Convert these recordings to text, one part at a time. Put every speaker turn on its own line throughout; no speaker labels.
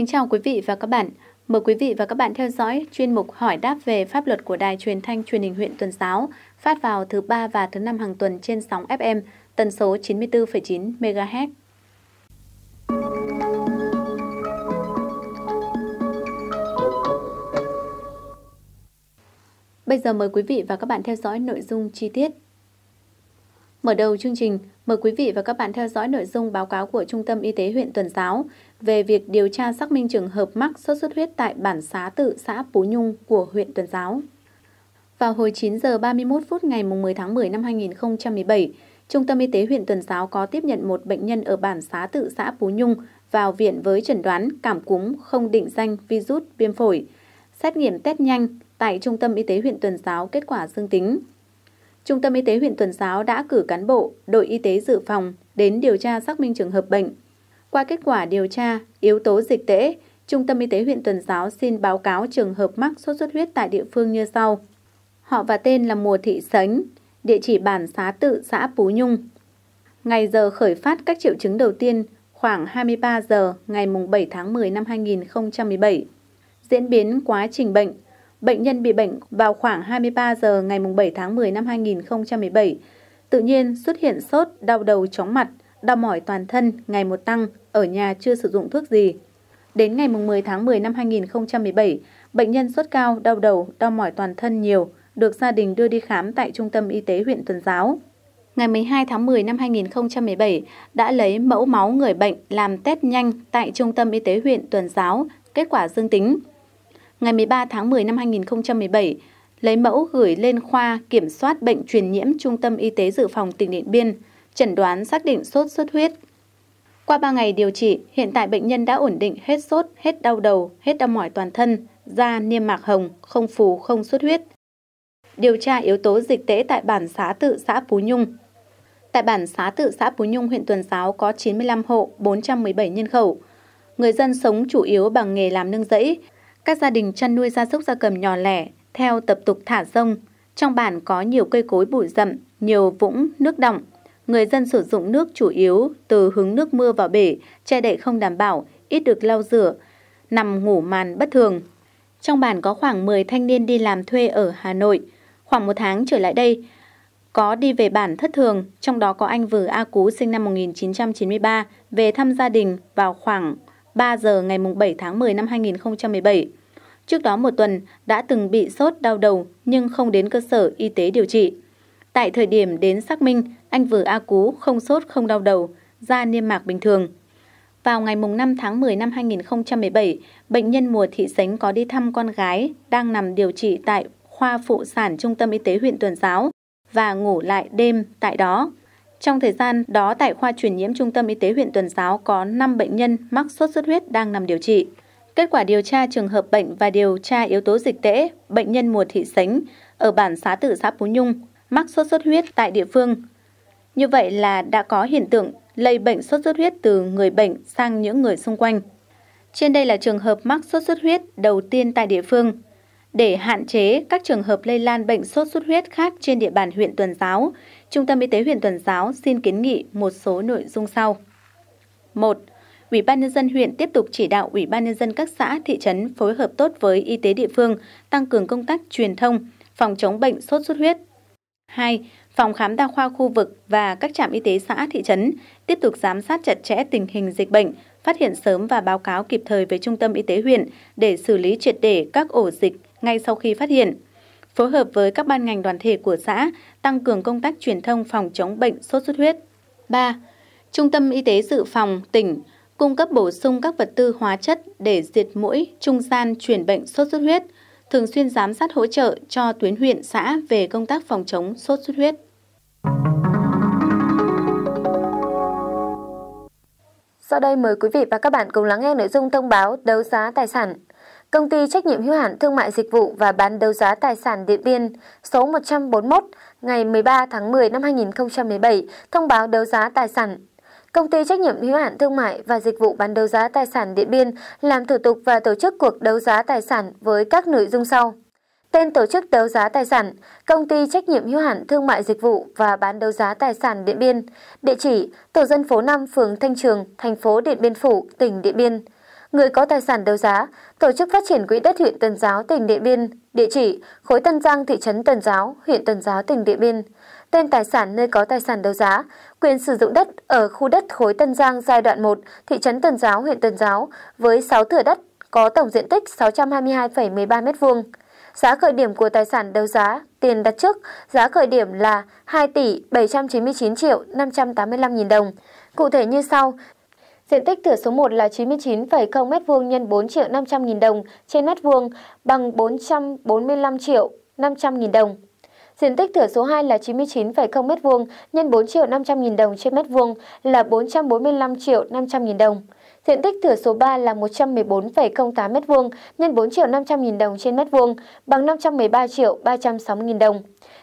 Kính chào quý vị và các bạn. Mời quý vị và các bạn theo dõi chuyên mục hỏi đáp về pháp luật của Đài Truyền thanh Truyền hình huyện Tuần Giáo, phát vào thứ ba và thứ năm hàng tuần trên sóng FM, tần số 94,9 MHz. Bây giờ mời quý vị và các bạn theo dõi nội dung chi tiết Mở đầu chương trình, mời quý vị và các bạn theo dõi nội dung báo cáo của Trung tâm Y tế huyện Tuần Giáo về việc điều tra xác minh trường hợp mắc sốt xuất huyết tại bản xá tự xã Pú Nhung của huyện Tuần Giáo. Vào hồi 9 giờ 31 phút ngày 10 tháng 10 năm 2017, Trung tâm Y tế huyện Tuần Giáo có tiếp nhận một bệnh nhân ở bản xá tự xã Pú Nhung vào viện với chẩn đoán cảm cúm không định danh virus viêm phổi. Xét nghiệm test nhanh tại Trung tâm Y tế huyện Tuần Giáo kết quả dương tính. Trung tâm Y tế huyện Tuần Giáo đã cử cán bộ, đội y tế dự phòng đến điều tra xác minh trường hợp bệnh. Qua kết quả điều tra, yếu tố dịch tễ, Trung tâm Y tế huyện Tuần Giáo xin báo cáo trường hợp mắc sốt xuất huyết tại địa phương như sau. Họ và tên là Mùa Thị Sánh, địa chỉ bản xá tự xã Pú Nhung. Ngày giờ khởi phát các triệu chứng đầu tiên khoảng 23 giờ ngày 7 tháng 10 năm 2017. Diễn biến quá trình bệnh Bệnh nhân bị bệnh vào khoảng 23 giờ ngày 7 tháng 10 năm 2017. Tự nhiên xuất hiện sốt, đau đầu chóng mặt, đau mỏi toàn thân, ngày một tăng, ở nhà chưa sử dụng thuốc gì. Đến ngày 10 tháng 10 năm 2017, bệnh nhân sốt cao, đau đầu, đau mỏi toàn thân nhiều, được gia đình đưa đi khám tại Trung tâm Y tế huyện Tuần Giáo. Ngày 12 tháng 10 năm 2017 đã lấy mẫu máu người bệnh làm test nhanh tại Trung tâm Y tế huyện Tuần Giáo, kết quả dương tính ngày 13 tháng 10 năm 2017, lấy mẫu gửi lên khoa kiểm soát bệnh truyền nhiễm Trung tâm Y tế Dự phòng tỉnh Điện Biên, chẩn đoán xác định sốt xuất huyết. Qua 3 ngày điều trị, hiện tại bệnh nhân đã ổn định hết sốt, hết đau đầu, hết đau mỏi toàn thân, da niêm mạc hồng, không phù, không xuất huyết. Điều tra yếu tố dịch tễ tại bản xá tự xã phú Nhung. Tại bản xá tự xã phú Nhung, huyện Tuần Giáo có 95 hộ, 417 nhân khẩu. Người dân sống chủ yếu bằng nghề làm nương rẫy, các gia đình chăn nuôi gia súc gia cầm nhỏ lẻ theo tập tục thả rông. Trong bản có nhiều cây cối bụi rậm, nhiều vũng nước đọng. Người dân sử dụng nước chủ yếu từ hứng nước mưa vào bể, che đậy không đảm bảo, ít được lau rửa, nằm ngủ màn bất thường. Trong bản có khoảng 10 thanh niên đi làm thuê ở Hà Nội. Khoảng một tháng trở lại đây, có đi về bản thất thường, trong đó có anh Vừa A Cú sinh năm 1993 về thăm gia đình vào khoảng 3 giờ ngày 7 tháng 10 năm 2017. Trước đó một tuần đã từng bị sốt đau đầu nhưng không đến cơ sở y tế điều trị. Tại thời điểm đến xác minh, anh vừa A Cú không sốt không đau đầu, da niêm mạc bình thường. Vào ngày 5 tháng 10 năm 2017, bệnh nhân mùa thị sánh có đi thăm con gái đang nằm điều trị tại khoa phụ sản trung tâm y tế huyện Tuần Giáo và ngủ lại đêm tại đó. Trong thời gian đó, tại khoa truyền nhiễm Trung tâm Y tế huyện Tuần Giáo có 5 bệnh nhân mắc sốt xuất huyết đang nằm điều trị. Kết quả điều tra trường hợp bệnh và điều tra yếu tố dịch tễ, bệnh nhân mùa thị sánh ở bản xá tử xã Phú Nhung mắc sốt xuất huyết tại địa phương. Như vậy là đã có hiện tượng lây bệnh sốt xuất huyết từ người bệnh sang những người xung quanh. Trên đây là trường hợp mắc sốt xuất huyết đầu tiên tại địa phương. Để hạn chế các trường hợp lây lan bệnh sốt xuất huyết khác trên địa bàn huyện Tuần Giáo, Trung tâm Y tế huyện Tuần Giáo xin kiến nghị một số nội dung sau. 1. Ủy ban nhân dân huyện tiếp tục chỉ đạo Ủy ban nhân dân các xã, thị trấn phối hợp tốt với y tế địa phương, tăng cường công tác truyền thông, phòng chống bệnh sốt xuất huyết. 2. Phòng khám đa khoa khu vực và các trạm y tế xã, thị trấn tiếp tục giám sát chặt chẽ tình hình dịch bệnh, phát hiện sớm và báo cáo kịp thời với Trung tâm Y tế huyện để xử lý triệt để các ổ dịch ngay sau khi phát hiện phối hợp với các ban ngành đoàn thể của xã tăng cường công tác truyền thông phòng chống bệnh sốt xuất huyết. 3. Trung tâm Y tế Dự phòng tỉnh cung cấp bổ sung các vật tư hóa chất để diệt mũi, trung gian truyền bệnh sốt xuất huyết, thường xuyên giám sát hỗ trợ cho tuyến huyện xã về công tác phòng chống sốt xuất huyết. Sau đây mời
quý vị và các bạn cùng lắng nghe nội dung thông báo đấu giá tài sản Công ty trách nhiệm hữu hạn thương mại dịch vụ và bán đấu giá tài sản Điện Biên số 141 ngày 13 tháng 10 năm 2017 thông báo đấu giá tài sản. Công ty trách nhiệm hữu hạn thương mại và dịch vụ bán đấu giá tài sản Điện Biên làm thủ tục và tổ chức cuộc đấu giá tài sản với các nội dung sau. Tên tổ chức đấu giá tài sản, công ty trách nhiệm hữu hạn thương mại dịch vụ và bán đấu giá tài sản Điện Biên, địa chỉ tổ dân phố 5 phường Thanh Trường, thành phố Điện Biên Phủ, tỉnh Điện Biên người có tài sản đấu giá, Tổ chức Phát triển Quỹ đất huyện Tân Giáo, tỉnh Điện Biên, địa chỉ Khối Tân Giang, thị trấn Tân Giáo, huyện Tân Giáo, tỉnh Điện Biên, tên tài sản nơi có tài sản đấu giá, quyền sử dụng đất ở khu đất Khối Tân Giang giai đoạn 1, thị trấn Tân Giáo, huyện Tân Giáo, với 6 thửa đất có tổng diện tích 622,13 m2. Giá khởi điểm của tài sản đấu giá, tiền đặt trước, giá khởi điểm là 2 tỷ 799 triệu 585 nghìn đồng. Cụ thể như sau, Diện tích thửa số 1 là 99,0 m2 x 4 triệu 500 000 đồng trên mét vuông bằng 445 triệu 500 000 đồng. Diện tích thửa số 2 là 99,0 m2 x 4 triệu 500 000 đồng trên mét vuông là 445 triệu 500 000 đồng. Diện tích thửa số 3 là 114,08 m2 x 4 triệu 500 000 đồng trên mét vuông bằng 513 triệu 360 000 đồng.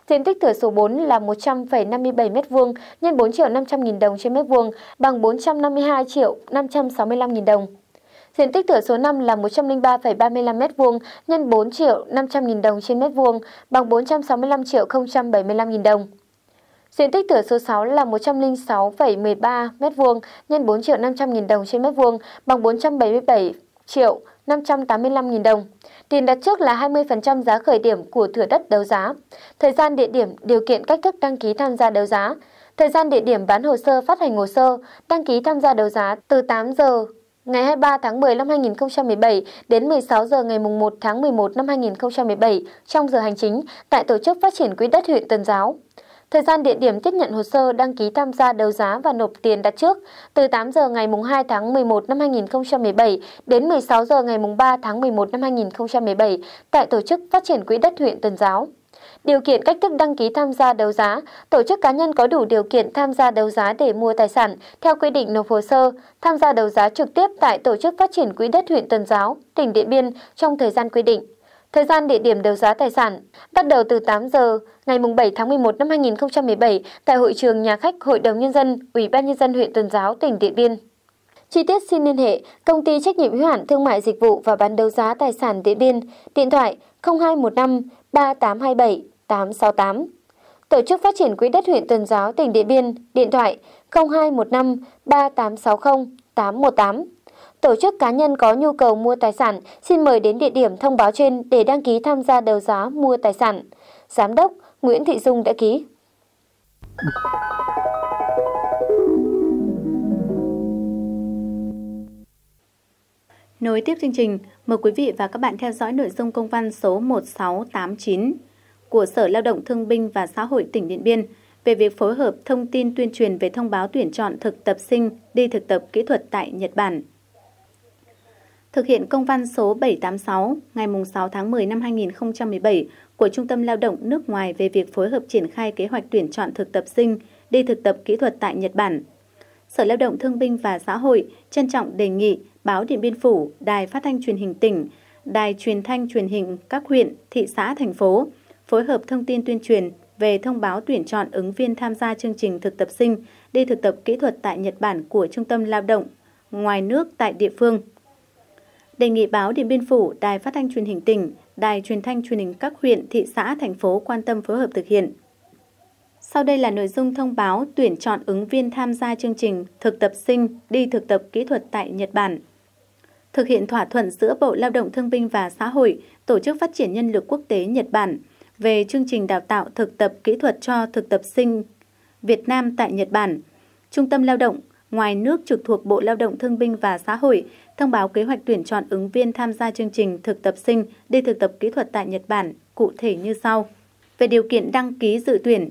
Diện tích thửa số 4 là 100,57 m2 nhân 4 triệu 500 nghìn đồng trên mét vuông, bằng 452 triệu 565 nghìn đồng. Diện tích thửa số 5 là 103,35 m2 nhân 4 triệu 500 nghìn đồng trên mét vuông, bằng 465 triệu 075 nghìn đồng. Diện tích thửa số 6 là 106,13 m2 nhân 4 triệu 500 nghìn đồng trên mét vuông, bằng 477 triệu 585 nghìn đồng tiền đặt trước là 20% giá khởi điểm của thửa đất đấu giá, thời gian địa điểm, điều kiện cách thức đăng ký tham gia đấu giá, thời gian địa điểm bán hồ sơ phát hành hồ sơ, đăng ký tham gia đấu giá từ 8 giờ ngày 23 tháng 10 năm 2017 đến 16 giờ ngày 1 tháng 11 năm 2017 trong giờ hành chính tại Tổ chức Phát triển Quỹ đất huyện Tân Giáo. Thời gian địa điểm tiếp nhận hồ sơ đăng ký tham gia đấu giá và nộp tiền đặt trước từ 8 giờ ngày 2 tháng 11 năm 2017 đến 16 giờ ngày 3 tháng 11 năm 2017 tại Tổ chức Phát triển Quỹ đất huyện Tuần Giáo. Điều kiện cách thức đăng ký tham gia đấu giá, tổ chức cá nhân có đủ điều kiện tham gia đấu giá để mua tài sản theo quy định nộp hồ sơ, tham gia đấu giá trực tiếp tại Tổ chức Phát triển Quỹ đất huyện Tuần Giáo, tỉnh Điện Biên trong thời gian quy định. Thời gian địa điểm đấu giá tài sản bắt đầu từ 8 giờ ngày 7 tháng 11 năm 2017 tại hội trường nhà khách Hội đồng Nhân dân, Ủy ban Nhân dân huyện Tuần Giáo, tỉnh Điện Biên. Chi tiết xin liên hệ Công ty trách nhiệm hữu hạn thương mại dịch vụ và bán đấu giá tài sản Điện Biên, điện thoại 0215 3827 868. Tổ chức phát triển quỹ đất huyện Tuần Giáo, tỉnh Điện Biên, điện thoại 0215 3860 818. Tổ chức cá nhân có nhu cầu mua tài sản xin mời đến địa điểm thông báo trên để đăng ký tham gia đấu giá mua tài sản. Giám đốc Nguyễn Thị Dung đã ký.
Nối tiếp chương trình, mời quý vị và các bạn theo dõi nội dung công văn số 1689 của Sở Lao động Thương binh và Xã hội tỉnh Điện Biên về việc phối hợp thông tin tuyên truyền về thông báo tuyển chọn thực tập sinh đi thực tập kỹ thuật tại Nhật Bản thực hiện công văn số 786 ngày 6 tháng 10 năm 2017 của Trung tâm Lao động nước ngoài về việc phối hợp triển khai kế hoạch tuyển chọn thực tập sinh đi thực tập kỹ thuật tại Nhật Bản. Sở Lao động Thương binh và Xã hội trân trọng đề nghị Báo Điện Biên Phủ, Đài Phát thanh Truyền hình tỉnh, Đài Truyền thanh Truyền hình các huyện, thị xã, thành phố phối hợp thông tin tuyên truyền về thông báo tuyển chọn ứng viên tham gia chương trình thực tập sinh đi thực tập kỹ thuật tại Nhật Bản của Trung tâm Lao động ngoài nước tại địa phương đề nghị báo Điện Biên Phủ, Đài Phát thanh Truyền hình tỉnh, Đài Truyền thanh Truyền hình các huyện, thị xã, thành phố quan tâm phối hợp thực hiện. Sau đây là nội dung thông báo tuyển chọn ứng viên tham gia chương trình thực tập sinh đi thực tập kỹ thuật tại Nhật Bản. Thực hiện thỏa thuận giữa Bộ Lao động Thương binh và Xã hội, Tổ chức Phát triển Nhân lực Quốc tế Nhật Bản về chương trình đào tạo thực tập kỹ thuật cho thực tập sinh Việt Nam tại Nhật Bản. Trung tâm Lao động ngoài nước trực thuộc Bộ Lao động Thương binh và Xã hội thông báo kế hoạch tuyển chọn ứng viên tham gia chương trình thực tập sinh đi thực tập kỹ thuật tại Nhật Bản cụ thể như sau. Về điều kiện đăng ký dự tuyển,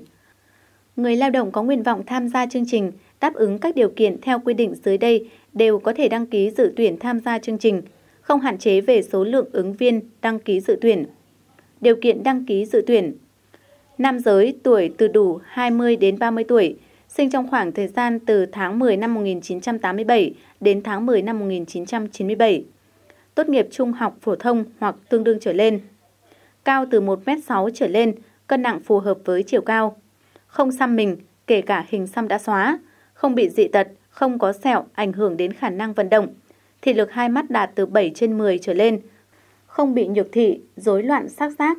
người lao động có nguyện vọng tham gia chương trình đáp ứng các điều kiện theo quy định dưới đây đều có thể đăng ký dự tuyển tham gia chương trình, không hạn chế về số lượng ứng viên đăng ký dự tuyển. Điều kiện đăng ký dự tuyển Nam giới tuổi từ đủ 20 đến 30 tuổi, sinh trong khoảng thời gian từ tháng 10 năm 1987 đến tháng 10 năm 1997, tốt nghiệp trung học phổ thông hoặc tương đương trở lên, cao từ 1m6 trở lên, cân nặng phù hợp với chiều cao, không xăm mình, kể cả hình xăm đã xóa, không bị dị tật, không có sẹo ảnh hưởng đến khả năng vận động, thị lực hai mắt đạt từ 7 trên 10 trở lên, không bị nhược thị, rối loạn sắc giác,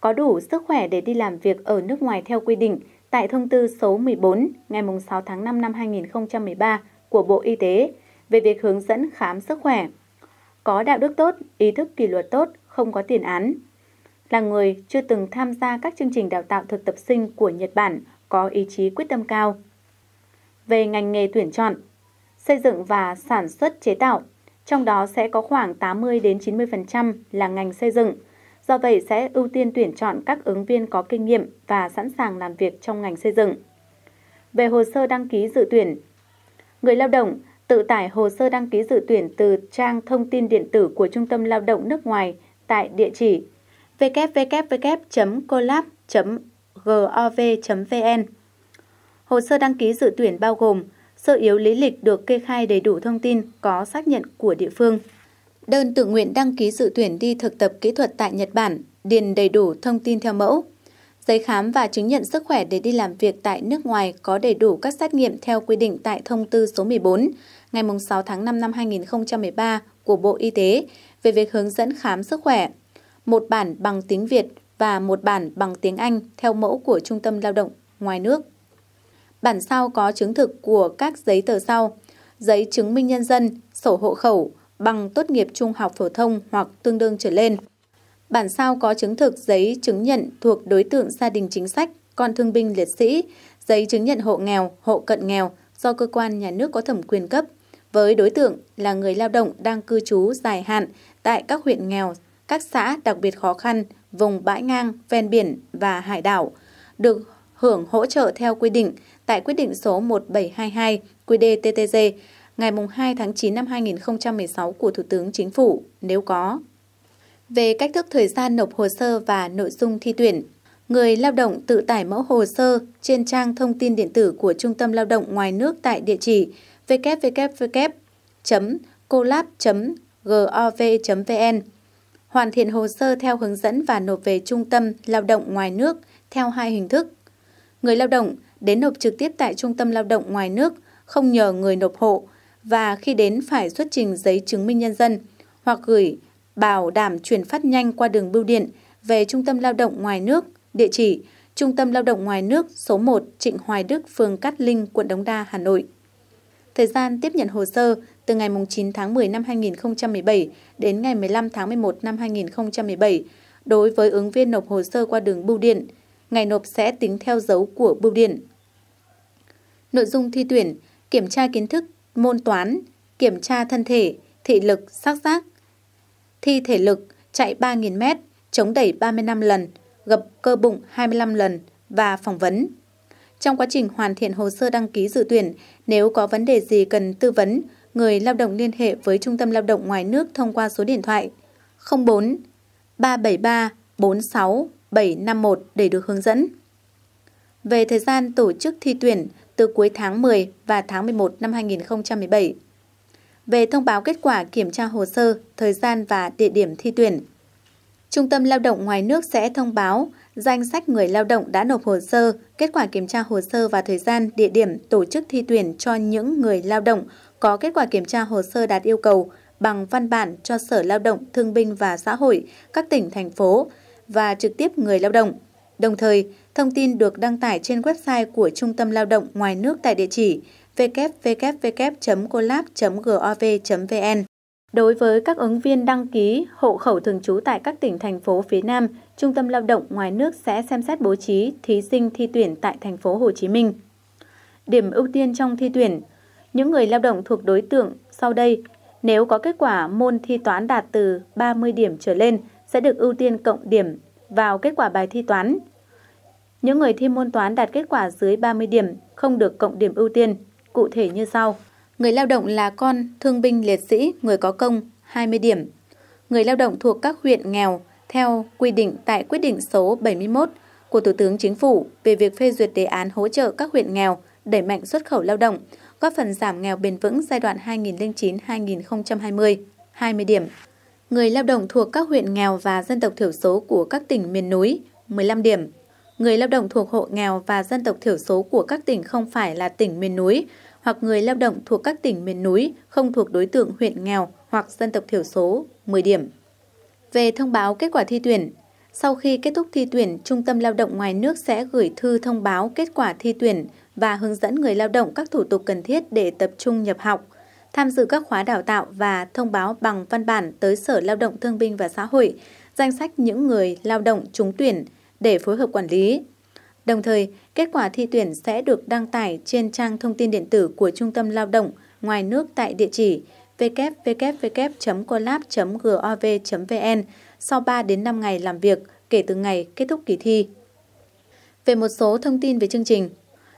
có đủ sức khỏe để đi làm việc ở nước ngoài theo quy định – tại thông tư số 14 ngày 6 tháng 5 năm 2013 của Bộ Y tế về việc hướng dẫn khám sức khỏe. Có đạo đức tốt, ý thức kỷ luật tốt, không có tiền án. Là người chưa từng tham gia các chương trình đào tạo thực tập sinh của Nhật Bản có ý chí quyết tâm cao. Về ngành nghề tuyển chọn, xây dựng và sản xuất chế tạo, trong đó sẽ có khoảng 80 đến 90% là ngành xây dựng, do vậy sẽ ưu tiên tuyển chọn các ứng viên có kinh nghiệm và sẵn sàng làm việc trong ngành xây dựng. Về hồ sơ đăng ký dự tuyển, người lao động tự tải hồ sơ đăng ký dự tuyển từ trang thông tin điện tử của Trung tâm Lao động nước ngoài tại địa chỉ www colab gov vn Hồ sơ đăng ký dự tuyển bao gồm sơ yếu lý lịch được kê khai đầy đủ thông tin có xác nhận của địa phương đơn tự nguyện đăng ký dự tuyển đi thực tập kỹ thuật tại Nhật Bản, điền đầy đủ thông tin theo mẫu. Giấy khám và chứng nhận sức khỏe để đi làm việc tại nước ngoài có đầy đủ các xét nghiệm theo quy định tại Thông tư số 14 ngày 6 tháng 5 năm 2013 của Bộ Y tế về việc hướng dẫn khám sức khỏe. Một bản bằng tiếng Việt và một bản bằng tiếng Anh theo mẫu của Trung tâm Lao động ngoài nước. Bản sau có chứng thực của các giấy tờ sau: giấy chứng minh nhân dân, sổ hộ khẩu, bằng tốt nghiệp trung học phổ thông hoặc tương đương trở lên. Bản sao có chứng thực giấy chứng nhận thuộc đối tượng gia đình chính sách, con thương binh liệt sĩ, giấy chứng nhận hộ nghèo, hộ cận nghèo do cơ quan nhà nước có thẩm quyền cấp với đối tượng là người lao động đang cư trú dài hạn tại các huyện nghèo, các xã đặc biệt khó khăn, vùng bãi ngang, ven biển và hải đảo, được hưởng hỗ trợ theo quy định tại quyết định số 1722 QĐ-TTG ngày 2 tháng 9 năm 2016 của Thủ tướng Chính phủ, nếu có. Về cách thức thời gian nộp hồ sơ và nội dung thi tuyển, người lao động tự tải mẫu hồ sơ trên trang thông tin điện tử của Trung tâm Lao động ngoài nước tại địa chỉ www.colab.gov.vn, hoàn thiện hồ sơ theo hướng dẫn và nộp về Trung tâm Lao động ngoài nước theo hai hình thức. Người lao động đến nộp trực tiếp tại Trung tâm Lao động ngoài nước, không nhờ người nộp hộ, và khi đến phải xuất trình giấy chứng minh nhân dân hoặc gửi bảo đảm chuyển phát nhanh qua đường bưu điện về Trung tâm Lao động Ngoài nước, địa chỉ Trung tâm Lao động Ngoài nước số 1 Trịnh Hoài Đức, phường Cát Linh, quận Đống Đa, Hà Nội. Thời gian tiếp nhận hồ sơ từ ngày 9 tháng 10 năm 2017 đến ngày 15 tháng 11 năm 2017 đối với ứng viên nộp hồ sơ qua đường bưu điện. Ngày nộp sẽ tính theo dấu của bưu điện. Nội dung thi tuyển, kiểm tra kiến thức môn toán, kiểm tra thân thể, thị lực, sắc giác. Thi thể lực chạy 3.000m, chống đẩy 35 lần, gập cơ bụng 25 lần và phỏng vấn. Trong quá trình hoàn thiện hồ sơ đăng ký dự tuyển, nếu có vấn đề gì cần tư vấn, người lao động liên hệ với Trung tâm Lao động ngoài nước thông qua số điện thoại 04 373 46 751 để được hướng dẫn. Về thời gian tổ chức thi tuyển, từ cuối tháng 10 và tháng 11 năm 2017. Về thông báo kết quả kiểm tra hồ sơ, thời gian và địa điểm thi tuyển. Trung tâm lao động ngoài nước sẽ thông báo danh sách người lao động đã nộp hồ sơ, kết quả kiểm tra hồ sơ và thời gian, địa điểm tổ chức thi tuyển cho những người lao động có kết quả kiểm tra hồ sơ đạt yêu cầu bằng văn bản cho Sở Lao động, Thương binh và Xã hội các tỉnh, thành phố và trực tiếp người lao động. Đồng thời, Thông tin được đăng tải trên website của Trung tâm Lao động ngoài nước tại địa chỉ www.collab.gov.vn. Đối với các ứng viên đăng ký hộ khẩu thường trú tại các tỉnh thành phố phía Nam, Trung tâm Lao động ngoài nước sẽ xem xét bố trí thí sinh thi tuyển tại thành phố Hồ Chí Minh. Điểm ưu tiên trong thi tuyển Những người lao động thuộc đối tượng sau đây, nếu có kết quả môn thi toán đạt từ 30 điểm trở lên sẽ được ưu tiên cộng điểm vào kết quả bài thi toán những người thi môn toán đạt kết quả dưới 30 điểm không được cộng điểm ưu tiên, cụ thể như sau. Người lao động là con, thương binh liệt sĩ, người có công 20 điểm. Người lao động thuộc các huyện nghèo theo quy định tại quyết định số 71 của Thủ tướng Chính phủ về việc phê duyệt đề án hỗ trợ các huyện nghèo đẩy mạnh xuất khẩu lao động, góp phần giảm nghèo bền vững giai đoạn 2009-2020, 20 điểm. Người lao động thuộc các huyện nghèo và dân tộc thiểu số của các tỉnh miền núi, 15 điểm người lao động thuộc hộ nghèo và dân tộc thiểu số của các tỉnh không phải là tỉnh miền núi, hoặc người lao động thuộc các tỉnh miền núi không thuộc đối tượng huyện nghèo hoặc dân tộc thiểu số, 10 điểm. Về thông báo kết quả thi tuyển, sau khi kết thúc thi tuyển, Trung tâm Lao động ngoài nước sẽ gửi thư thông báo kết quả thi tuyển và hướng dẫn người lao động các thủ tục cần thiết để tập trung nhập học, tham dự các khóa đào tạo và thông báo bằng văn bản tới Sở Lao động Thương binh và Xã hội danh sách những người lao động trúng tuyển – để phối hợp quản lý. Đồng thời, kết quả thi tuyển sẽ được đăng tải trên trang thông tin điện tử của Trung tâm Lao động ngoài nước tại địa chỉ www.collab.gov.vn sau 3 đến 5 ngày làm việc kể từ ngày kết thúc kỳ thi. Về một số thông tin về chương trình,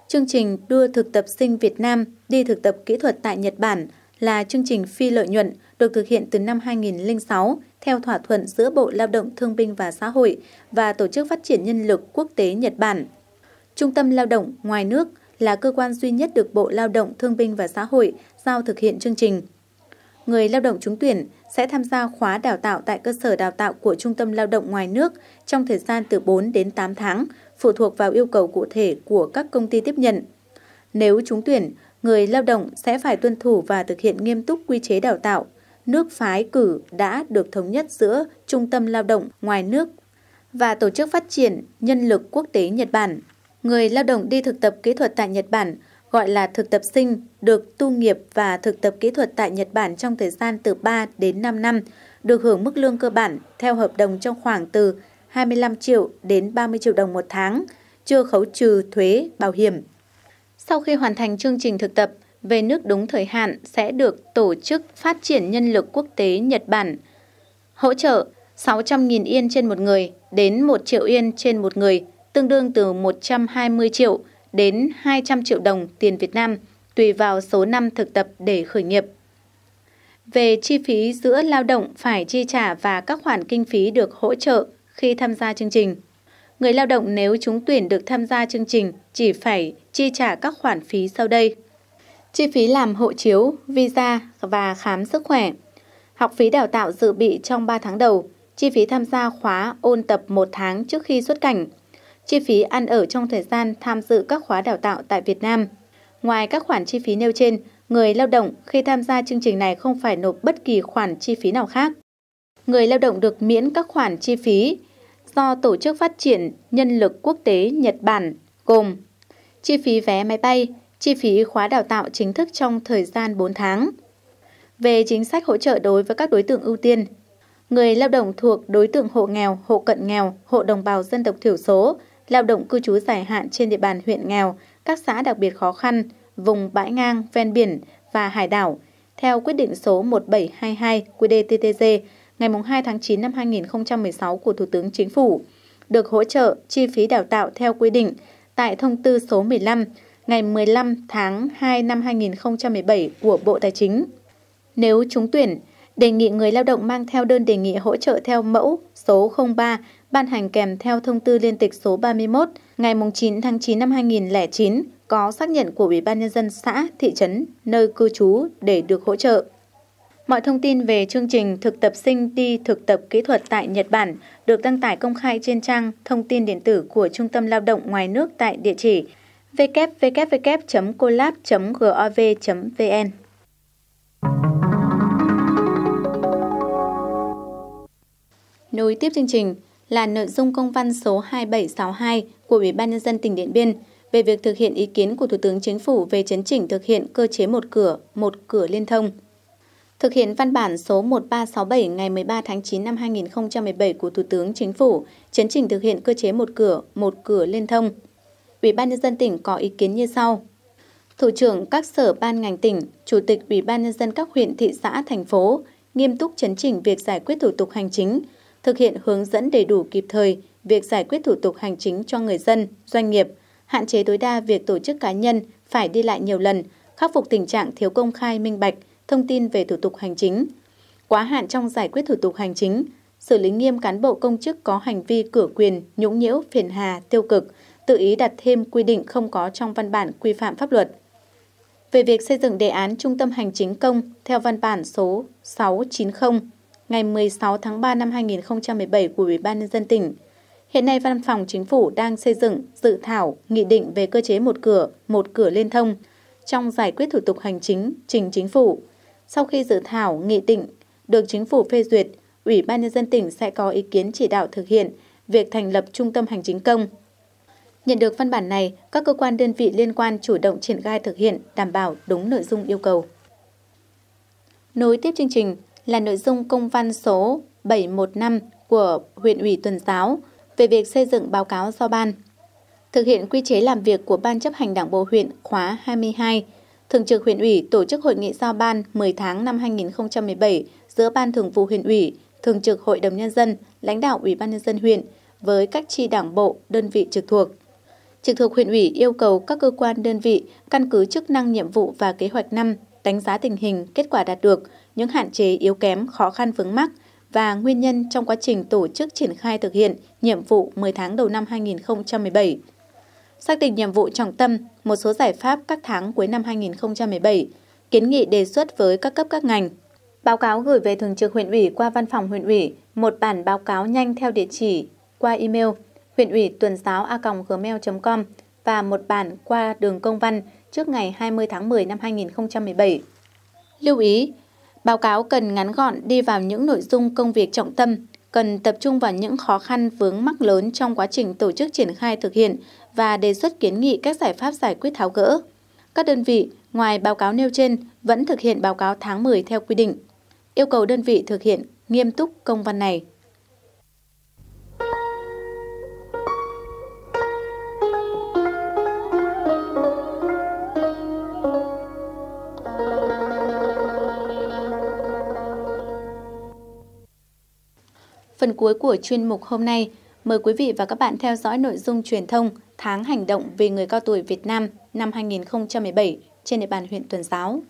chương trình đưa thực tập sinh Việt Nam đi thực tập kỹ thuật tại Nhật Bản là chương trình phi lợi nhuận được thực hiện từ năm 2006 theo thỏa thuận giữa Bộ Lao động Thương binh và Xã hội và Tổ chức Phát triển Nhân lực Quốc tế Nhật Bản. Trung tâm lao động ngoài nước là cơ quan duy nhất được Bộ Lao động Thương binh và Xã hội giao thực hiện chương trình. Người lao động trúng tuyển sẽ tham gia khóa đào tạo tại cơ sở đào tạo của Trung tâm Lao động ngoài nước trong thời gian từ 4 đến 8 tháng, phụ thuộc vào yêu cầu cụ thể của các công ty tiếp nhận. Nếu trúng tuyển, người lao động sẽ phải tuân thủ và thực hiện nghiêm túc quy chế đào tạo nước phái cử đã được thống nhất giữa Trung tâm Lao động ngoài nước và Tổ chức Phát triển Nhân lực Quốc tế Nhật Bản. Người lao động đi thực tập kỹ thuật tại Nhật Bản gọi là thực tập sinh được tu nghiệp và thực tập kỹ thuật tại Nhật Bản trong thời gian từ 3 đến 5 năm, được hưởng mức lương cơ bản theo hợp đồng trong khoảng từ 25 triệu đến 30 triệu đồng một tháng, chưa khấu trừ thuế, bảo hiểm. Sau khi hoàn thành chương trình thực tập, về nước đúng thời hạn sẽ được Tổ chức Phát triển Nhân lực Quốc tế Nhật Bản hỗ trợ 600.000 yên trên một người đến 1 triệu yên trên một người, tương đương từ 120 triệu đến 200 triệu đồng tiền Việt Nam, tùy vào số năm thực tập để khởi nghiệp. Về chi phí giữa lao động phải chi trả và các khoản kinh phí được hỗ trợ khi tham gia chương trình. Người lao động nếu trúng tuyển được tham gia chương trình chỉ phải chi trả các khoản phí sau đây chi phí làm hộ chiếu, visa và khám sức khỏe, học phí đào tạo dự bị trong 3 tháng đầu, chi phí tham gia khóa ôn tập 1 tháng trước khi xuất cảnh, chi phí ăn ở trong thời gian tham dự các khóa đào tạo tại Việt Nam. Ngoài các khoản chi phí nêu trên, người lao động khi tham gia chương trình này không phải nộp bất kỳ khoản chi phí nào khác. Người lao động được miễn các khoản chi phí do Tổ chức Phát triển Nhân lực Quốc tế Nhật Bản gồm chi phí vé máy bay, chi phí khóa đào tạo chính thức trong thời gian 4 tháng. Về chính sách hỗ trợ đối với các đối tượng ưu tiên, người lao động thuộc đối tượng hộ nghèo, hộ cận nghèo, hộ đồng bào dân tộc thiểu số, lao động cư trú dài hạn trên địa bàn huyện nghèo, các xã đặc biệt khó khăn, vùng bãi ngang, ven biển và hải đảo, theo quyết định số 1722 QĐ-TTG ngày 2 tháng 9 năm 2016 của Thủ tướng Chính phủ, được hỗ trợ chi phí đào tạo theo quy định tại Thông tư số 15 ngày 15 tháng 2 năm 2017 của Bộ Tài chính. Nếu trúng tuyển, đề nghị người lao động mang theo đơn đề nghị hỗ trợ theo mẫu số 03 ban hành kèm theo thông tư liên tịch số 31 ngày 9 tháng 9 năm 2009 có xác nhận của Ủy ban Nhân dân xã, thị trấn, nơi cư trú để được hỗ trợ. Mọi thông tin về chương trình thực tập sinh đi thực tập kỹ thuật tại Nhật Bản được đăng tải công khai trên trang thông tin điện tử của Trung tâm Lao động Ngoài nước tại địa chỉ www.collab.gov.vn. Nối tiếp chương trình là nội dung công văn số 2762 của Ủy ban nhân dân tỉnh Điện Biên về việc thực hiện ý kiến của Thủ tướng Chính phủ về chấn chỉnh thực hiện cơ chế một cửa, một cửa liên thông. Thực hiện văn bản số 1367 ngày 13 tháng 9 năm 2017 của Thủ tướng Chính phủ chấn chỉnh thực hiện cơ chế một cửa, một cửa liên thông – Ủy ban nhân dân tỉnh có ý kiến như sau. Thủ trưởng các sở ban ngành tỉnh, Chủ tịch Ủy ban nhân dân các huyện, thị xã, thành phố nghiêm túc chấn chỉnh việc giải quyết thủ tục hành chính, thực hiện hướng dẫn đầy đủ kịp thời việc giải quyết thủ tục hành chính cho người dân, doanh nghiệp, hạn chế tối đa việc tổ chức cá nhân phải đi lại nhiều lần, khắc phục tình trạng thiếu công khai minh bạch thông tin về thủ tục hành chính, quá hạn trong giải quyết thủ tục hành chính, xử lý nghiêm cán bộ công chức có hành vi cửa quyền, nhũng nhiễu, phiền hà, tiêu cực – tự ý đặt thêm quy định không có trong văn bản quy phạm pháp luật. Về việc xây dựng đề án Trung tâm Hành chính công theo văn bản số 690 ngày 16 tháng 3 năm 2017 của Ủy ban nhân dân tỉnh, hiện nay Văn phòng Chính phủ đang xây dựng dự thảo nghị định về cơ chế một cửa, một cửa liên thông trong giải quyết thủ tục hành chính trình chính phủ. Sau khi dự thảo nghị định được chính phủ phê duyệt, Ủy ban nhân dân tỉnh sẽ có ý kiến chỉ đạo thực hiện việc thành lập trung tâm hành chính công Nhận được văn bản này, các cơ quan đơn vị liên quan chủ động triển khai thực hiện đảm bảo đúng nội dung yêu cầu. Nối tiếp chương trình là nội dung công văn số 715 của huyện ủy tuần giáo về việc xây dựng báo cáo do ban. Thực hiện quy chế làm việc của Ban chấp hành Đảng Bộ huyện khóa 22, Thường trực huyện ủy tổ chức hội nghị giao ban 10 tháng năm 2017 giữa Ban Thường vụ huyện ủy, Thường trực Hội đồng Nhân dân, lãnh đạo Ủy ban Nhân dân huyện với các chi đảng bộ, đơn vị trực thuộc – trực thuộc huyện ủy yêu cầu các cơ quan đơn vị căn cứ chức năng nhiệm vụ và kế hoạch năm đánh giá tình hình, kết quả đạt được, những hạn chế yếu kém, khó khăn vướng mắc và nguyên nhân trong quá trình tổ chức triển khai thực hiện nhiệm vụ 10 tháng đầu năm 2017. Xác định nhiệm vụ trọng tâm, một số giải pháp các tháng cuối năm 2017, kiến nghị đề xuất với các cấp các ngành. Báo cáo gửi về Thường trực huyện ủy qua văn phòng huyện ủy, một bản báo cáo nhanh theo địa chỉ qua email huyện ủy tuần giáo a.gmail.com và một bản qua đường công văn trước ngày 20 tháng 10 năm 2017. Lưu ý, báo cáo cần ngắn gọn đi vào những nội dung công việc trọng tâm, cần tập trung vào những khó khăn vướng mắc lớn trong quá trình tổ chức triển khai thực hiện và đề xuất kiến nghị các giải pháp giải quyết tháo gỡ. Các đơn vị, ngoài báo cáo nêu trên, vẫn thực hiện báo cáo tháng 10 theo quy định. Yêu cầu đơn vị thực hiện nghiêm túc công văn này. Phần cuối của chuyên mục hôm nay, mời quý vị và các bạn theo dõi nội dung truyền thông Tháng Hành động vì người cao tuổi Việt Nam năm 2017 trên địa bàn huyện Tuần Giáo.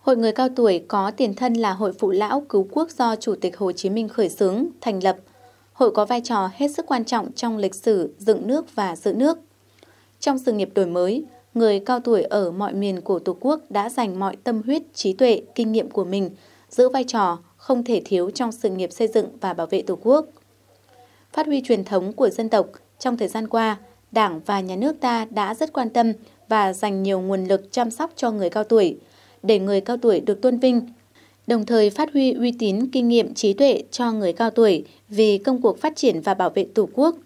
Hội người cao tuổi có tiền thân là Hội Phụ Lão Cứu Quốc do Chủ tịch Hồ Chí Minh khởi xướng, thành lập. Hội có vai trò hết sức quan trọng trong lịch sử dựng nước và giữ nước. Trong sự nghiệp đổi mới, người cao tuổi ở mọi miền của Tổ quốc đã dành mọi tâm huyết, trí tuệ, kinh nghiệm của mình, giữ vai trò không thể thiếu trong sự nghiệp xây dựng và bảo vệ Tổ quốc. Phát huy truyền thống của dân tộc, trong thời gian qua, Đảng và Nhà nước ta đã rất quan tâm và dành nhiều nguồn lực chăm sóc cho người cao tuổi, để người cao tuổi được tôn vinh, đồng thời phát huy uy tín, kinh nghiệm, trí tuệ cho người cao tuổi vì công cuộc phát triển và bảo vệ Tổ quốc.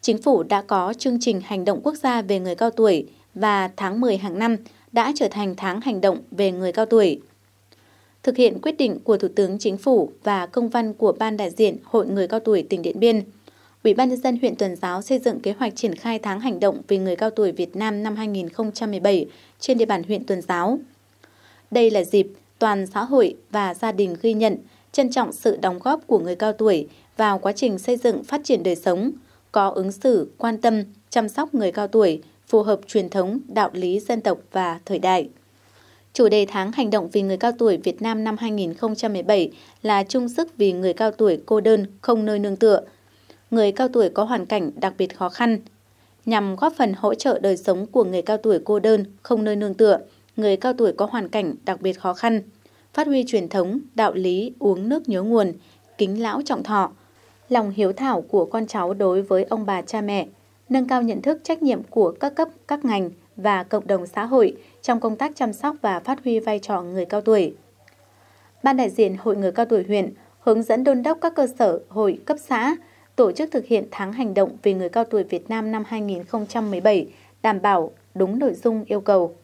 Chính phủ đã có chương trình hành động quốc gia về người cao tuổi và tháng 10 hàng năm đã trở thành tháng hành động về người cao tuổi thực hiện quyết định của Thủ tướng Chính phủ và công văn của Ban đại diện Hội người cao tuổi tỉnh Điện Biên. Ủy ban nhân dân huyện Tuần Giáo xây dựng kế hoạch triển khai tháng hành động vì người cao tuổi Việt Nam năm 2017 trên địa bàn huyện Tuần Giáo. Đây là dịp toàn xã hội và gia đình ghi nhận, trân trọng sự đóng góp của người cao tuổi vào quá trình xây dựng phát triển đời sống, có ứng xử, quan tâm, chăm sóc người cao tuổi, phù hợp truyền thống, đạo lý dân tộc và thời đại. Chủ đề tháng hành động vì người cao tuổi Việt Nam năm 2017 là chung sức vì người cao tuổi cô đơn, không nơi nương tựa. Người cao tuổi có hoàn cảnh đặc biệt khó khăn. Nhằm góp phần hỗ trợ đời sống của người cao tuổi cô đơn, không nơi nương tựa, người cao tuổi có hoàn cảnh đặc biệt khó khăn. Phát huy truyền thống, đạo lý, uống nước nhớ nguồn, kính lão trọng thọ, lòng hiếu thảo của con cháu đối với ông bà cha mẹ, nâng cao nhận thức trách nhiệm của các cấp, các ngành và cộng đồng xã hội – trong công tác chăm sóc và phát huy vai trò người cao tuổi. Ban đại diện Hội người cao tuổi huyện hướng dẫn đôn đốc các cơ sở, hội, cấp xã tổ chức thực hiện tháng hành động vì người cao tuổi Việt Nam năm 2017 đảm bảo đúng nội dung yêu cầu.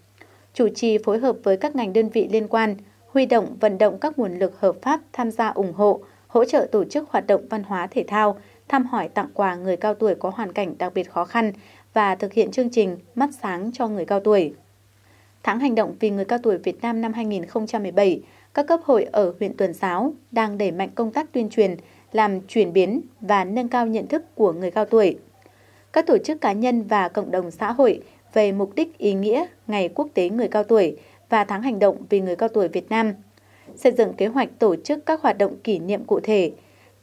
Chủ trì phối hợp với các ngành đơn vị liên quan, huy động vận động các nguồn lực hợp pháp tham gia ủng hộ, hỗ trợ tổ chức hoạt động văn hóa thể thao, thăm hỏi tặng quà người cao tuổi có hoàn cảnh đặc biệt khó khăn và thực hiện chương trình Mắt sáng cho người cao tuổi. Tháng hành động vì người cao tuổi Việt Nam năm 2017, các cấp hội ở huyện Tuần Giáo đang đẩy mạnh công tác tuyên truyền, làm chuyển biến và nâng cao nhận thức của người cao tuổi. Các tổ chức cá nhân và cộng đồng xã hội về mục đích ý nghĩa Ngày Quốc tế Người Cao Tuổi và Tháng Hành động vì Người Cao Tuổi Việt Nam, xây dựng kế hoạch tổ chức các hoạt động kỷ niệm cụ thể,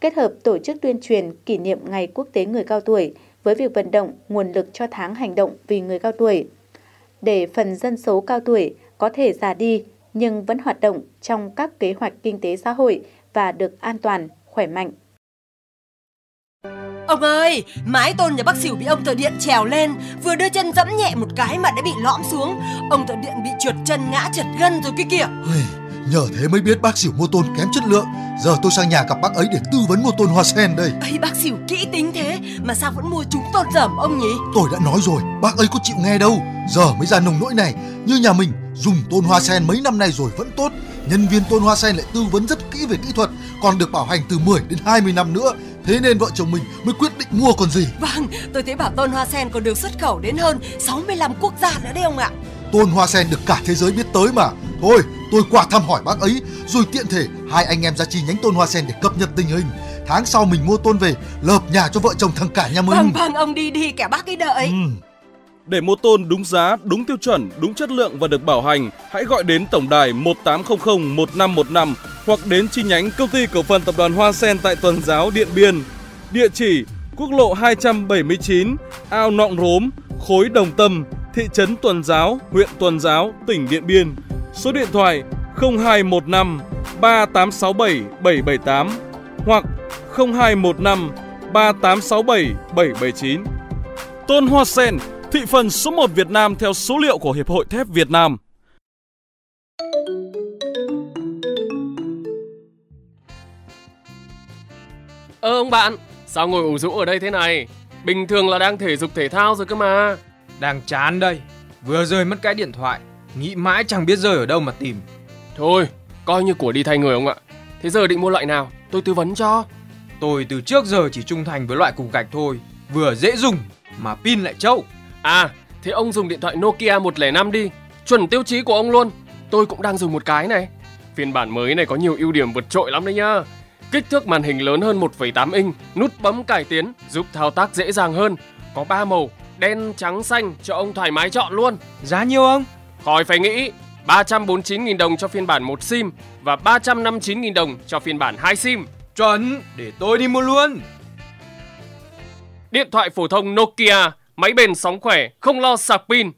kết hợp tổ chức tuyên truyền kỷ niệm Ngày Quốc tế Người Cao Tuổi với việc vận động nguồn lực cho tháng hành động vì người cao tuổi để phần dân số cao tuổi có thể già đi nhưng vẫn hoạt động trong các kế hoạch kinh tế xã hội và được an toàn, khỏe mạnh.
Ông ơi, mái tôn nhà bác xỉu bị ông thợ điện trèo lên, vừa đưa chân dẫm nhẹ một cái mà đã bị lõm xuống. Ông thợ điện bị trượt chân ngã trật gân rồi kia kìa. Nhờ thế mới biết bác xỉu mua tôn kém chất lượng Giờ tôi sang nhà gặp bác ấy để tư vấn mua tôn hoa sen đây ấy bác xỉu kỹ tính thế Mà sao vẫn mua chúng tôn dởm ông nhỉ Tôi đã nói rồi bác ấy có chịu nghe đâu Giờ mới ra nồng nỗi này Như nhà mình dùng tôn hoa sen mấy năm nay rồi vẫn tốt Nhân viên tôn hoa sen lại tư vấn rất kỹ về kỹ thuật Còn được bảo hành từ 10 đến 20 năm nữa Thế nên vợ chồng mình mới quyết định mua còn gì Vâng, tôi thấy bảo tôn hoa sen còn được xuất khẩu đến hơn 65 quốc gia nữa đấy ông ạ Tôn hoa sen được cả thế giới biết tới mà Thôi, Tôi qua thăm hỏi bác ấy, rồi tiện thể hai anh em ra chi nhánh tôn hoa sen để cập nhật tình hình. Tháng sau mình mua tôn về, lợp nhà cho vợ chồng thằng cả nhà mình. Vâng, vâng, ông đi đi, kẻ bác ấy đợi. Ừ. Để mua tôn đúng giá, đúng tiêu chuẩn, đúng chất lượng và được bảo hành, hãy gọi đến tổng đài 1800 1515 hoặc đến chi nhánh công ty cổ phần tập đoàn Hoa Sen tại Tuần Giáo Điện Biên. Địa chỉ quốc lộ 279, ao Nọng Rốm, khối Đồng Tâm, thị trấn Tuần Giáo, huyện Tuần Giáo, tỉnh Điện Biên số điện thoại 0215 3867 778 hoặc 0215 3867 779. Tôn Hoa Sen, thị phần số 1 Việt Nam theo số liệu của Hiệp hội Thép Việt Nam. Ơ ông bạn, sao ngồi ủ rũ ở đây thế này? Bình thường là đang thể dục thể thao rồi cơ mà. Đang chán đây, vừa rơi mất cái điện thoại, Nghĩ mãi chẳng biết rơi ở đâu mà tìm Thôi coi như của đi thay người ông ạ Thế giờ định mua loại nào tôi tư vấn cho Tôi từ trước giờ chỉ trung thành với loại cục gạch thôi Vừa dễ dùng mà pin lại trâu À thế ông dùng điện thoại Nokia 105 đi Chuẩn tiêu chí của ông luôn Tôi cũng đang dùng một cái này Phiên bản mới này có nhiều ưu điểm vượt trội lắm đấy nhá Kích thước màn hình lớn hơn 1,8 inch, nút bấm cải tiến giúp thao tác dễ dàng hơn. Có 3 màu, đen, trắng, xanh cho ông thoải mái chọn luôn. Giá nhiêu ông? Khỏi phải nghĩ, 349.000 đồng cho phiên bản 1 sim và 359.000 đồng cho phiên bản 2 sim. Chuẩn, để tôi đi mua luôn. Điện thoại phổ thông Nokia, máy bền sóng khỏe, không lo sạc pin,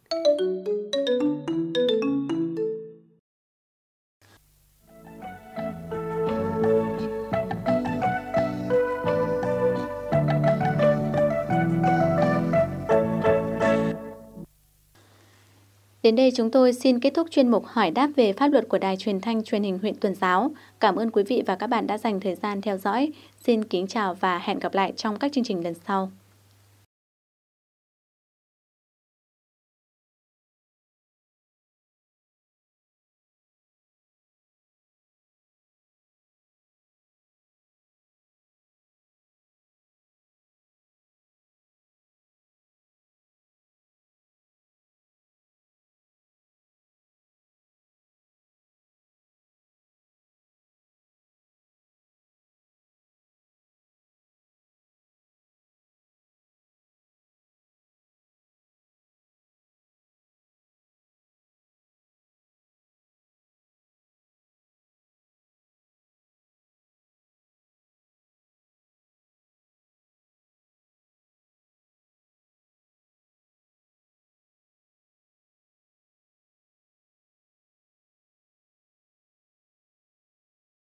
Đến đây chúng tôi xin kết thúc chuyên mục hỏi đáp về pháp luật của Đài Truyền thanh Truyền hình huyện Tuần Giáo. Cảm ơn quý vị và các bạn đã dành thời gian theo dõi. Xin kính chào và hẹn gặp lại trong các chương trình lần sau.